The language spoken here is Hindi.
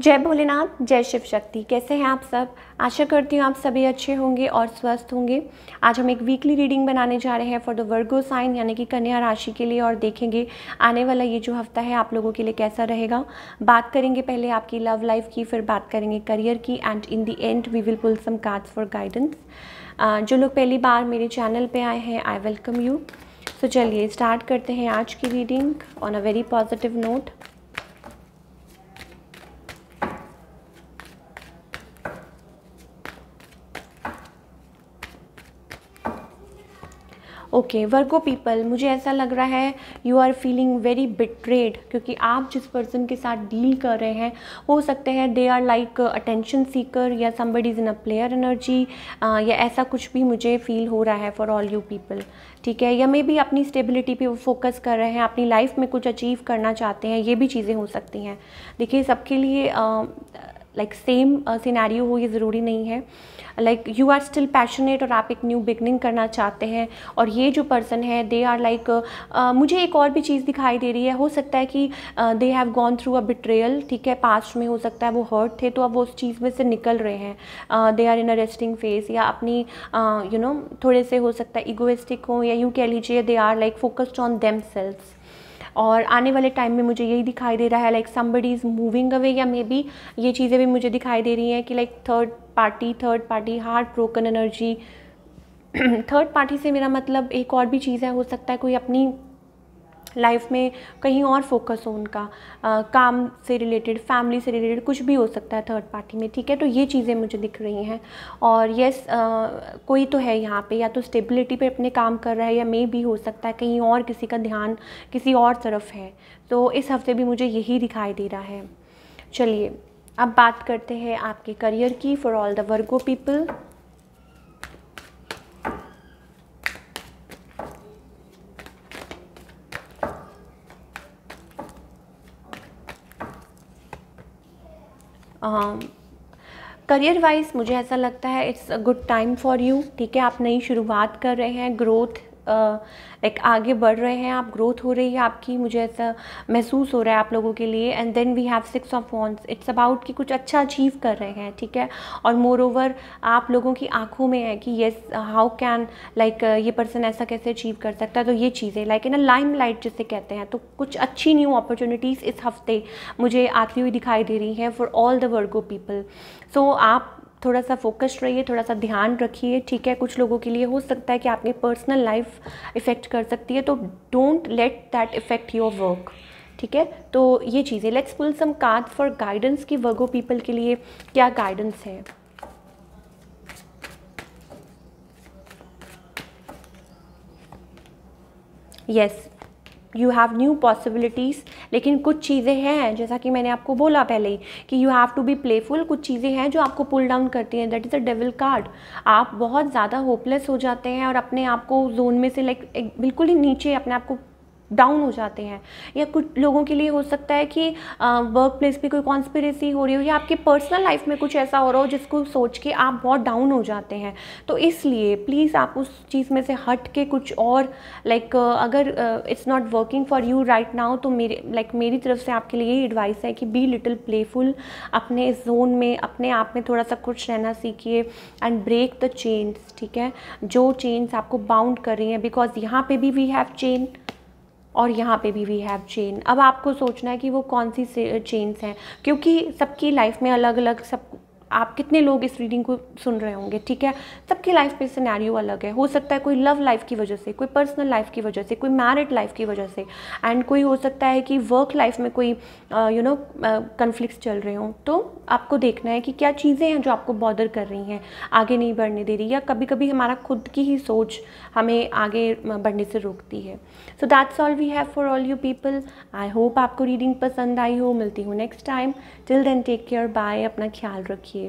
जय भोलेनाथ जय शिव शक्ति कैसे हैं आप सब आशा करती हूँ आप सभी अच्छे होंगे और स्वस्थ होंगे आज हम एक वीकली रीडिंग बनाने जा रहे हैं फॉर द वर्गो साइन यानी कि कन्या राशि के लिए और देखेंगे आने वाला ये जो हफ्ता है आप लोगों के लिए कैसा रहेगा बात करेंगे पहले आपकी लव लाइफ की फिर बात करेंगे करियर की and in the and we will pull some cards for guidance जो लोग पहली बार मेरे चैनल पर आए हैं आई वेलकम यू सो चलिए स्टार्ट करते हैं आज की reading on a very positive note okay Virgo people मुझे ऐसा लग रहा है you are feeling very betrayed क्योंकि आप जिस पर्सन के साथ डील कर रहे हैं हो सकते हैं they are like attention seeker या somebody is in a player energy या ऐसा कुछ भी मुझे फील हो रहा है फॉर ऑल यू पीपल ठीक है या मे भी अपनी स्टेबिलिटी पे वो फोकस कर रहे हैं अपनी लाइफ में कुछ अचीव करना चाहते हैं ये भी चीज़ें हो सकती हैं देखिए सबके लिए uh, लाइक सेम सिनेरियो हो ये ज़रूरी नहीं है like you are still passionate और आप एक न्यू बिगनिंग करना चाहते हैं और ये जो पर्सन है दे आर लाइक मुझे एक और भी चीज़ दिखाई दे रही है हो सकता है कि they have gone through a betrayal ठीक है पास्ट में हो सकता है वो हर्ट थे तो अब वो उस चीज़ में से निकल रहे हैं they are in a resting phase या अपनी you uh, no you know, थोड़े से हो सकता है इगोइस्टिक हो या यू कह लीजिए they are like focused on them self और आने वाले टाइम में मुझे यही दिखाई दे रहा है like somebody is moving away या मे बी ये चीज़ें भी मुझे दिखाई दे रही हैं कि like third party third party heart broken energy third party से मेरा मतलब एक और भी चीज़ है हो सकता है कोई अपनी लाइफ में कहीं और फोकस हो उनका आ, काम से रिलेटेड फैमिली से रिलेटेड कुछ भी हो सकता है थर्ड पार्टी में ठीक है तो ये चीज़ें मुझे दिख रही हैं और येस कोई तो है यहाँ पे या तो स्टेबिलिटी पे अपने काम कर रहा है या मे भी हो सकता है कहीं और किसी का ध्यान किसी और तरफ है तो इस हफ्ते भी मुझे यही दिखाई दे रहा है चलिए अब बात करते हैं आपके करियर की for all the Virgo people career wise मुझे ऐसा लगता है it's a good time for you ठीक है आप नई शुरुआत कर रहे हैं ग्रोथ लाइक आगे बढ़ रहे हैं आप ग्रोथ हो रही है आपकी मुझे ऐसा महसूस हो रहा है आप लोगों के लिए and then we have six of wands it's about कि कुछ अच्छा अचीव कर रहे हैं ठीक है और मोर ओवर आप लोगों की आंखों में है कि येस हाउ कैन लाइक ये पर्सन ऐसा कैसे अचीव कर सकता है तो ये चीज़ें like in a limelight जिसे कहते हैं तो कुछ अच्छी न्यू अपॉर्चुनिटीज़ इस हफ्ते मुझे आती हुई दिखाई दे रही हैं for all the Virgo people so आप थोड़ा सा फोकस्ड रहिए थोड़ा सा ध्यान रखिए ठीक है कुछ लोगों के लिए हो सकता है कि आपकी पर्सनल लाइफ इफ़ेक्ट कर सकती है तो don't let that affect your work ठीक है तो ये चीज़ें let's pull some card for guidance की वर्गो पीपल के लिए क्या गाइडेंस है yes yes. You have new possibilities लेकिन कुछ चीज़ें हैं जैसा कि मैंने आपको बोला पहले ही कि you have to be playful कुछ चीज़ें हैं जो आपको पुल डाउन करती हैं that is a devil card आप बहुत ज़्यादा होपलेस हो जाते हैं और अपने आप को जोन में से लाइक बिल्कुल ही नीचे अपने आप को डाउन हो जाते हैं या कुछ लोगों के लिए हो सकता है कि वर्क प्लेस पर कोई कॉन्स्परेसी हो रही हो या आपके पर्सनल लाइफ में कुछ ऐसा हो रहा हो जिसको सोच के आप बहुत डाउन हो जाते हैं तो इसलिए प्लीज़ आप उस चीज़ में से हट के कुछ और लाइक like, अगर it's not working for you right now तो मेरे लाइक like, मेरी तरफ से आपके लिए यही एडवाइस है कि बी लिटिल प्लेफुल अपने इस जोन में अपने आप में थोड़ा सा कुछ रहना सीखिए एंड ब्रेक द चेंज ठीक है जो चेन्स आपको बाउंड कर रही हैं बिकॉज यहाँ पे भी वी हैव चेन और यहाँ पे भी वी हैव चेन अब आपको सोचना है कि वो कौन सी चेन्स हैं क्योंकि सबकी लाइफ में अलग अलग सब आप कितने लोग इस रीडिंग को सुन रहे होंगे ठीक है सबकी लाइफ पे सिनेरियो अलग है हो सकता है कोई लव लाइफ की वजह से कोई पर्सनल लाइफ की वजह से कोई मैरिड लाइफ की वजह से एंड कोई हो सकता है कि वर्क लाइफ में कोई यू नो कन्फ्लिक्ट चल रहे हों तो आपको देखना है कि क्या चीज़ें हैं जो आपको बॉदर कर रही हैं आगे नहीं बढ़ने दे रही या कभी कभी हमारा खुद की ही सोच हमें आगे बढ़ने से रोकती है so that's all we have for all you people I hope आपको रीडिंग पसंद आई हो मिलती हूँ next time till then take care bye अपना ख्याल रखिए